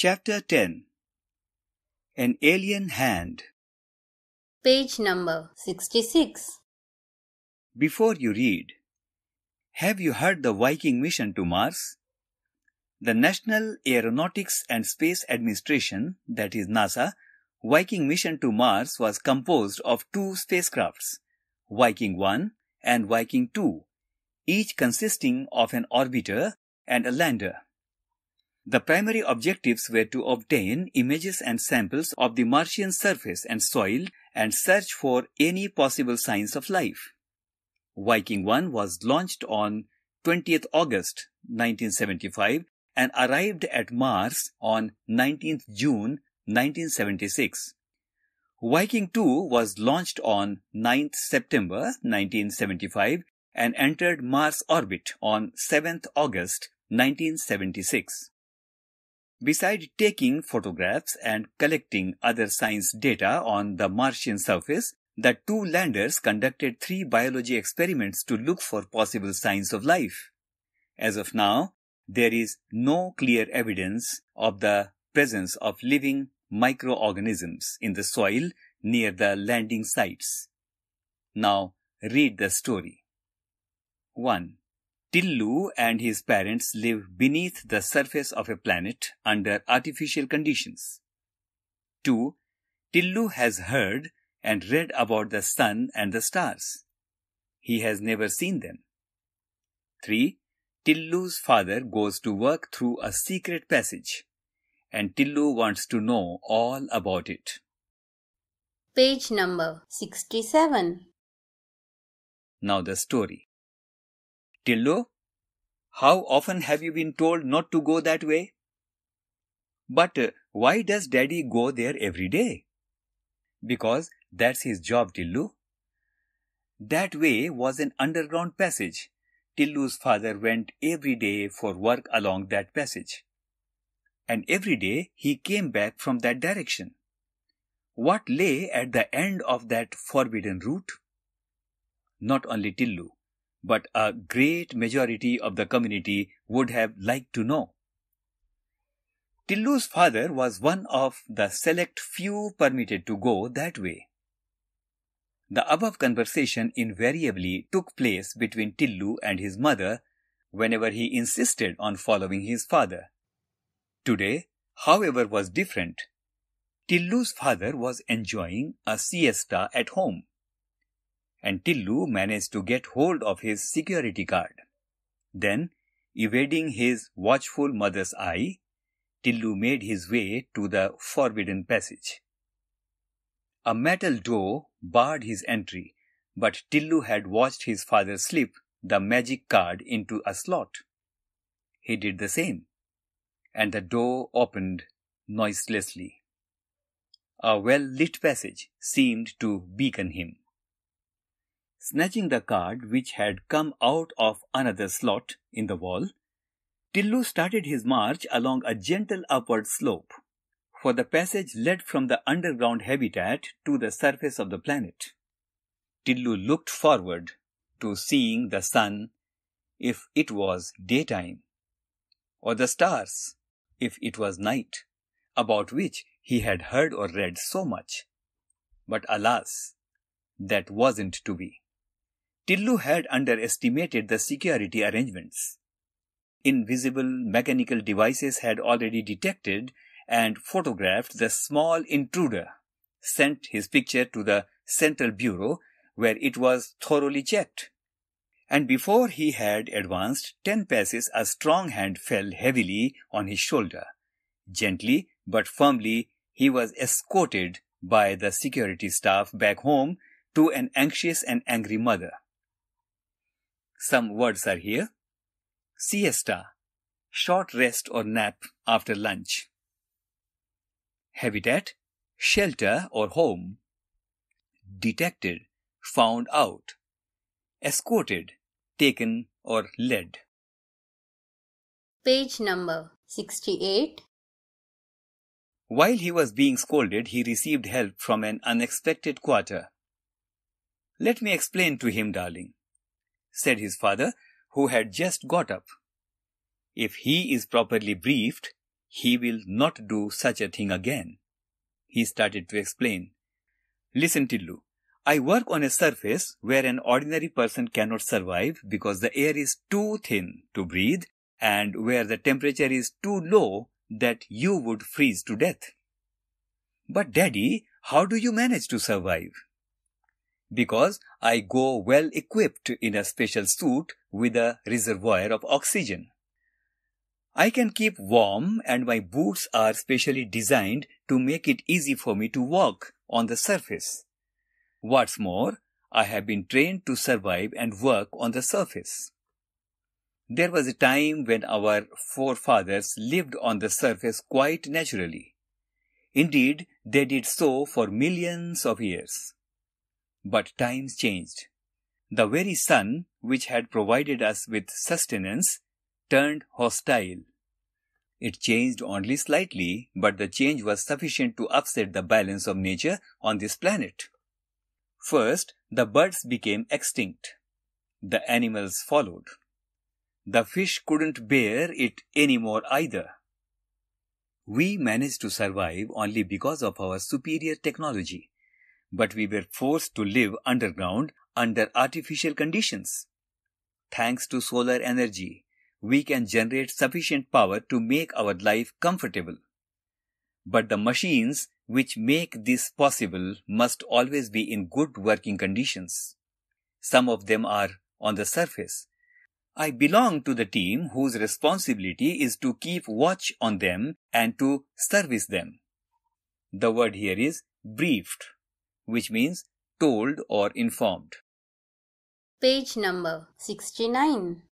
Chapter 10 An Alien Hand Page number 66 Before you read, have you heard the Viking mission to Mars? The National Aeronautics and Space Administration, that is NASA, Viking mission to Mars was composed of two spacecrafts, Viking 1 and Viking 2, each consisting of an orbiter and a lander. The primary objectives were to obtain images and samples of the Martian surface and soil and search for any possible signs of life. Viking 1 was launched on 20th August 1975 and arrived at Mars on 19th June 1976. Viking 2 was launched on 9th September 1975 and entered Mars orbit on 7th August 1976. Beside taking photographs and collecting other science data on the Martian surface, the two landers conducted three biology experiments to look for possible signs of life. As of now, there is no clear evidence of the presence of living microorganisms in the soil near the landing sites. Now read the story. 1. Tillu and his parents live beneath the surface of a planet under artificial conditions. 2. Tillu has heard and read about the sun and the stars. He has never seen them. 3. Tillu's father goes to work through a secret passage, and Tillu wants to know all about it. Page number 67. Now the story. Tillo, how often have you been told not to go that way? But uh, why does daddy go there every day? Because that's his job, Tillu. That way was an underground passage. Tillu's father went every day for work along that passage. And every day he came back from that direction. What lay at the end of that forbidden route? Not only Tillu, but a great majority of the community would have liked to know. Tillu's father was one of the select few permitted to go that way. The above conversation invariably took place between Tillu and his mother whenever he insisted on following his father. Today, however, was different. Tillu's father was enjoying a siesta at home. And Tillu managed to get hold of his security card. Then, evading his watchful mother's eye, Tillu made his way to the forbidden passage. A metal door barred his entry, but Tillu had watched his father slip the magic card into a slot. He did the same, and the door opened noiselessly. A well lit passage seemed to beacon him snatching the card which had come out of another slot in the wall, Tillu started his march along a gentle upward slope, for the passage led from the underground habitat to the surface of the planet. Tillu looked forward to seeing the sun if it was daytime, or the stars if it was night, about which he had heard or read so much. But alas, that wasn't to be. Tillu had underestimated the security arrangements. Invisible mechanical devices had already detected and photographed the small intruder, sent his picture to the Central Bureau where it was thoroughly checked. And before he had advanced ten paces, a strong hand fell heavily on his shoulder. Gently but firmly, he was escorted by the security staff back home to an anxious and angry mother. Some words are here. Siesta, short rest or nap after lunch. Habitat, shelter or home. Detected, found out. Escorted, taken or led. Page number 68. While he was being scolded, he received help from an unexpected quarter. Let me explain to him, darling said his father, who had just got up. If he is properly briefed, he will not do such a thing again. He started to explain. Listen, Tillu. I work on a surface where an ordinary person cannot survive because the air is too thin to breathe and where the temperature is too low that you would freeze to death. But daddy, how do you manage to survive? because I go well equipped in a special suit with a reservoir of oxygen. I can keep warm and my boots are specially designed to make it easy for me to walk on the surface. What's more, I have been trained to survive and work on the surface. There was a time when our forefathers lived on the surface quite naturally. Indeed, they did so for millions of years. But times changed. The very sun, which had provided us with sustenance, turned hostile. It changed only slightly, but the change was sufficient to upset the balance of nature on this planet. First, the birds became extinct. The animals followed. The fish couldn't bear it any more either. We managed to survive only because of our superior technology but we were forced to live underground under artificial conditions. Thanks to solar energy, we can generate sufficient power to make our life comfortable. But the machines which make this possible must always be in good working conditions. Some of them are on the surface. I belong to the team whose responsibility is to keep watch on them and to service them. The word here is briefed which means told or informed. Page number 69.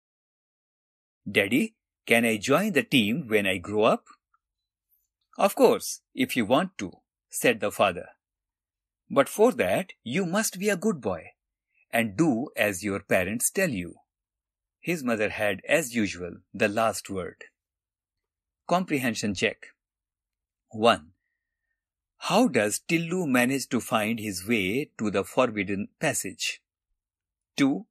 Daddy, can I join the team when I grow up? Of course, if you want to, said the father. But for that, you must be a good boy and do as your parents tell you. His mother had, as usual, the last word. Comprehension check. 1. How does Tillu manage to find his way to the forbidden passage? 2.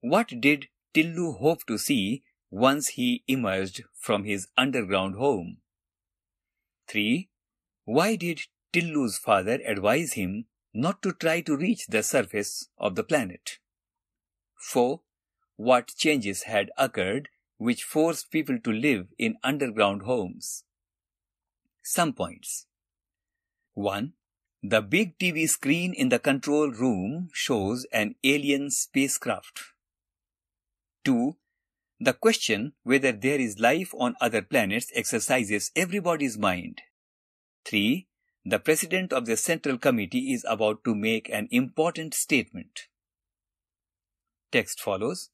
What did Tillu hope to see once he emerged from his underground home? 3. Why did Tillu's father advise him not to try to reach the surface of the planet? 4. What changes had occurred which forced people to live in underground homes? Some points. 1. The big TV screen in the control room shows an alien spacecraft. 2. The question whether there is life on other planets exercises everybody's mind. 3. The president of the Central Committee is about to make an important statement. Text follows.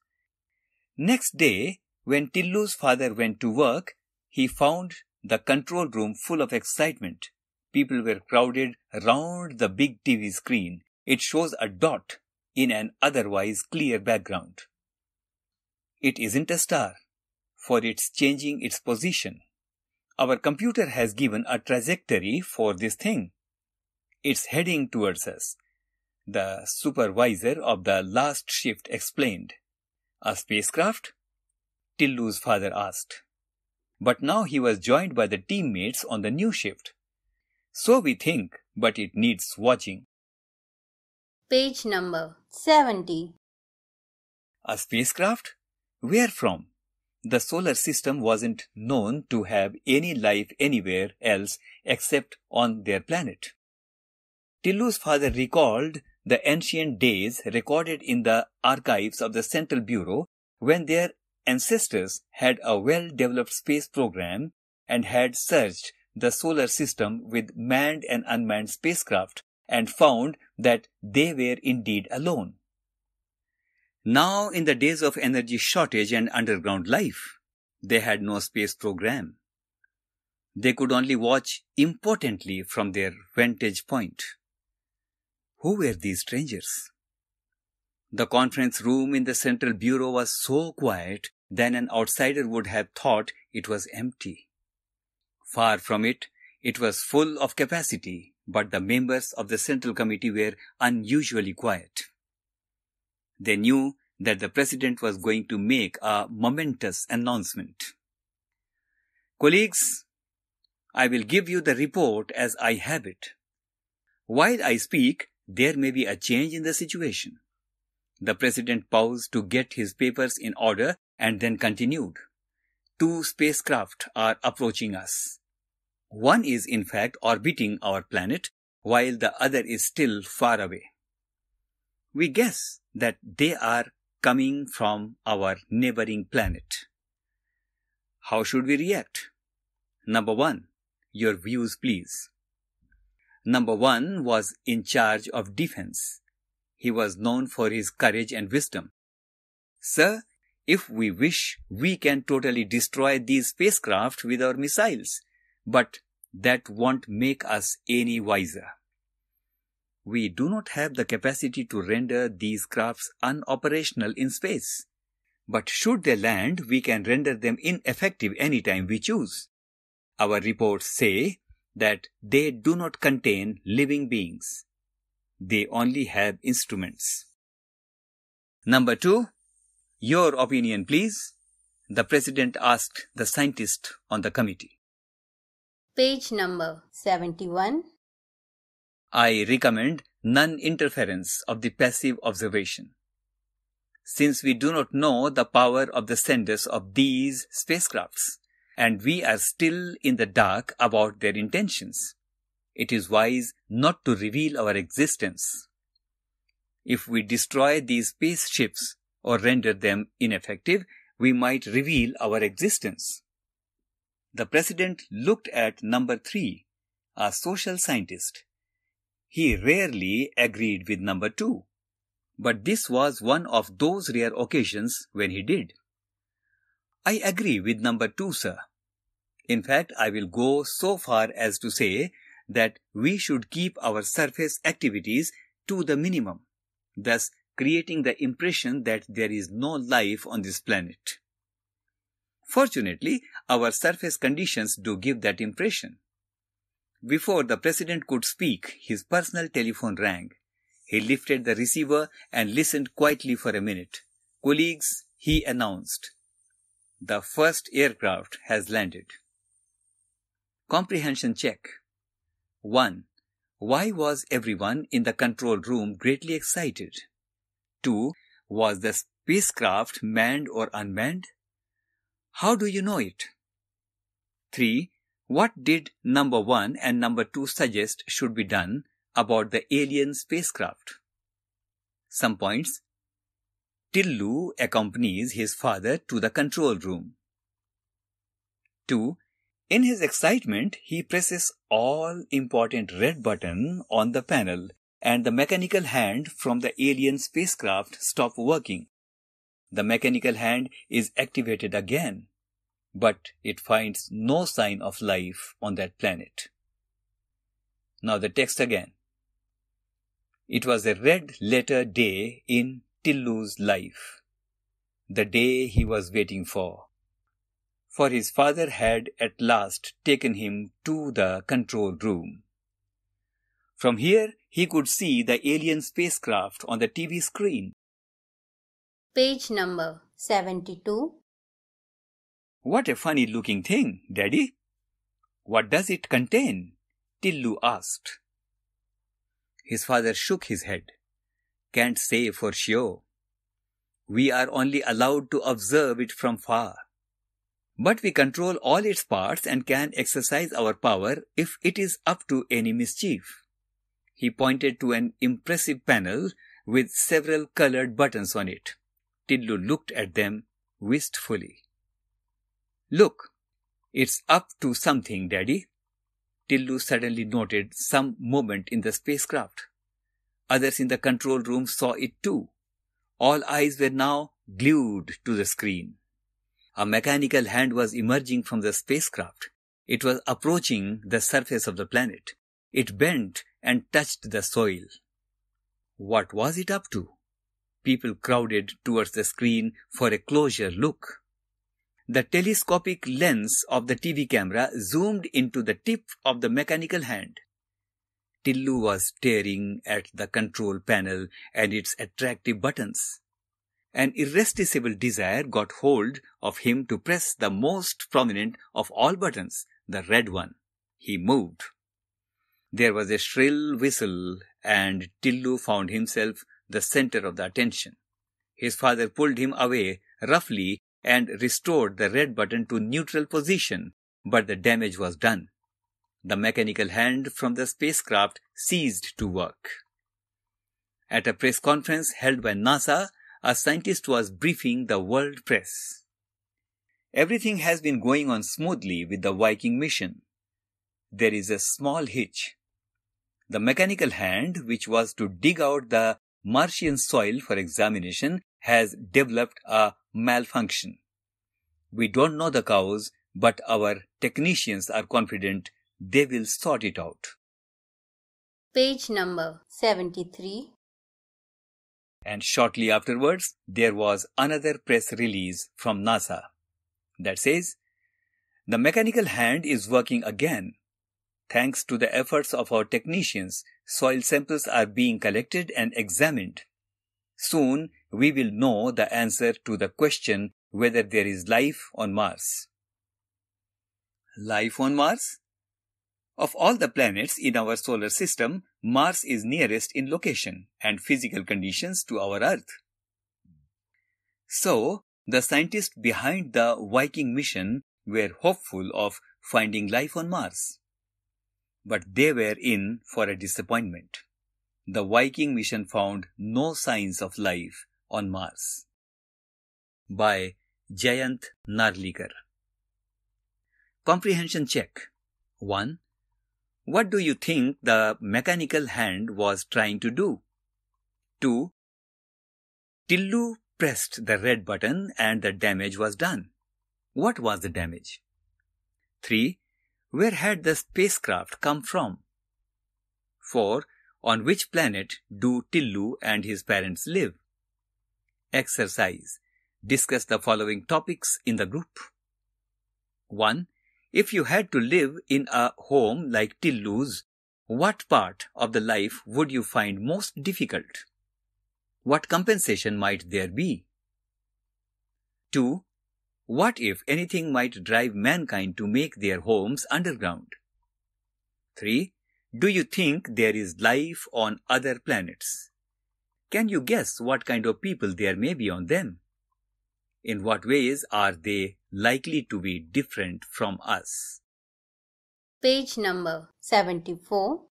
Next day, when Tillu's father went to work, he found the control room full of excitement. People were crowded round the big TV screen. It shows a dot in an otherwise clear background. It isn't a star, for it's changing its position. Our computer has given a trajectory for this thing. It's heading towards us. The supervisor of the last shift explained. A spacecraft? Tillu's father asked. But now he was joined by the teammates on the new shift. So we think, but it needs watching. Page number 70. A spacecraft? Where from? The solar system wasn't known to have any life anywhere else except on their planet. Tillu's father recalled the ancient days recorded in the archives of the Central Bureau when their ancestors had a well-developed space program and had searched the solar system with manned and unmanned spacecraft and found that they were indeed alone. Now, in the days of energy shortage and underground life, they had no space program. They could only watch impotently from their vantage point. Who were these strangers? The conference room in the Central Bureau was so quiet that an outsider would have thought it was empty. Far from it, it was full of capacity, but the members of the Central Committee were unusually quiet. They knew that the President was going to make a momentous announcement. Colleagues, I will give you the report as I have it. While I speak, there may be a change in the situation. The President paused to get his papers in order and then continued two spacecraft are approaching us. One is in fact orbiting our planet while the other is still far away. We guess that they are coming from our neighboring planet. How should we react? Number one, your views please. Number one was in charge of defense. He was known for his courage and wisdom. Sir, if we wish, we can totally destroy these spacecraft with our missiles, but that won't make us any wiser. We do not have the capacity to render these crafts unoperational in space. But should they land, we can render them ineffective any time we choose. Our reports say that they do not contain living beings. They only have instruments. Number two, your opinion, please, the president asked the scientist on the committee. Page number 71. I recommend non interference of the passive observation. Since we do not know the power of the senders of these spacecrafts, and we are still in the dark about their intentions, it is wise not to reveal our existence. If we destroy these spaceships, or render them ineffective, we might reveal our existence. The president looked at number three, a social scientist. He rarely agreed with number two, but this was one of those rare occasions when he did. I agree with number two, sir. In fact, I will go so far as to say that we should keep our surface activities to the minimum, thus creating the impression that there is no life on this planet. Fortunately, our surface conditions do give that impression. Before the president could speak, his personal telephone rang. He lifted the receiver and listened quietly for a minute. Colleagues, he announced, the first aircraft has landed. Comprehension check. 1. Why was everyone in the control room greatly excited? 2. Was the spacecraft manned or unmanned? How do you know it? 3. What did number 1 and number 2 suggest should be done about the alien spacecraft? Some points. Tillu accompanies his father to the control room. 2. In his excitement, he presses all important red button on the panel and the mechanical hand from the alien spacecraft stop working. The mechanical hand is activated again, but it finds no sign of life on that planet. Now the text again. It was a red letter day in Tillu's life, the day he was waiting for, for his father had at last taken him to the control room. From here, he could see the alien spacecraft on the TV screen. Page number 72. What a funny looking thing, Daddy. What does it contain? Tillu asked. His father shook his head. Can't say for sure. We are only allowed to observe it from far. But we control all its parts and can exercise our power if it is up to any mischief. He pointed to an impressive panel with several colored buttons on it. Tillu looked at them wistfully. Look, it's up to something, Daddy. Tillu suddenly noted some movement in the spacecraft. Others in the control room saw it too. All eyes were now glued to the screen. A mechanical hand was emerging from the spacecraft. It was approaching the surface of the planet. It bent and touched the soil. What was it up to? People crowded towards the screen for a closer look. The telescopic lens of the TV camera zoomed into the tip of the mechanical hand. Tillu was staring at the control panel and its attractive buttons. An irresistible desire got hold of him to press the most prominent of all buttons, the red one. He moved. There was a shrill whistle, and Tillu found himself the center of the attention. His father pulled him away roughly and restored the red button to neutral position, but the damage was done. The mechanical hand from the spacecraft ceased to work. At a press conference held by NASA, a scientist was briefing the world press. Everything has been going on smoothly with the Viking mission. There is a small hitch. The mechanical hand, which was to dig out the Martian soil for examination, has developed a malfunction. We don't know the cause, but our technicians are confident they will sort it out. Page number 73. And shortly afterwards, there was another press release from NASA that says, The mechanical hand is working again Thanks to the efforts of our technicians, soil samples are being collected and examined. Soon, we will know the answer to the question whether there is life on Mars. Life on Mars? Of all the planets in our solar system, Mars is nearest in location and physical conditions to our Earth. So, the scientists behind the Viking mission were hopeful of finding life on Mars but they were in for a disappointment. The Viking mission found no signs of life on Mars. By Jayant Narlikar. Comprehension check. 1. What do you think the mechanical hand was trying to do? 2. Tillu pressed the red button and the damage was done. What was the damage? 3. Where had the spacecraft come from? 4. On which planet do Tillu and his parents live? Exercise. Discuss the following topics in the group. 1. If you had to live in a home like Tillu's, what part of the life would you find most difficult? What compensation might there be? 2. What if anything might drive mankind to make their homes underground? 3. Do you think there is life on other planets? Can you guess what kind of people there may be on them? In what ways are they likely to be different from us? Page number 74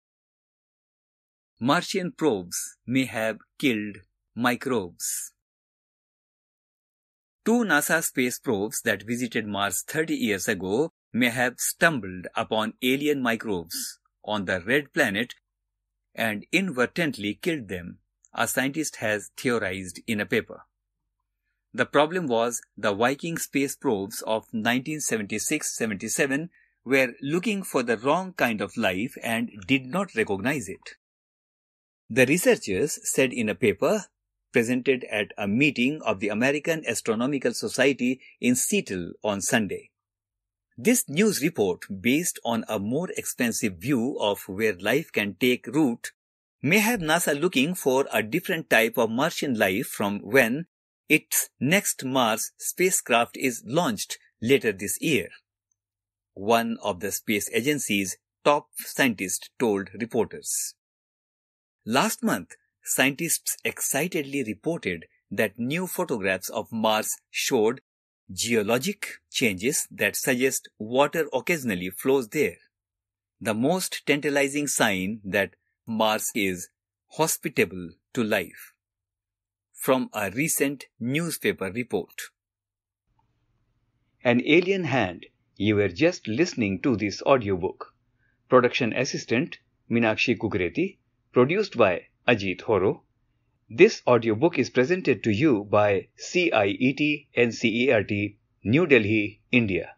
Martian probes may have killed microbes two NASA space probes that visited Mars 30 years ago may have stumbled upon alien microbes on the red planet and inadvertently killed them, a scientist has theorized in a paper. The problem was the Viking space probes of 1976-77 were looking for the wrong kind of life and did not recognize it. The researchers said in a paper presented at a meeting of the American Astronomical Society in Seattle on Sunday. This news report, based on a more extensive view of where life can take root, may have NASA looking for a different type of Martian life from when its next Mars spacecraft is launched later this year. One of the space agency's top scientists told reporters. Last month, scientists excitedly reported that new photographs of Mars showed geologic changes that suggest water occasionally flows there. The most tantalizing sign that Mars is hospitable to life. From a recent newspaper report. An alien hand. You were just listening to this audiobook. Production assistant Minakshi Kukreti. Produced by Ajit Horo. This audiobook is presented to you by CIET NCERT, New Delhi, India.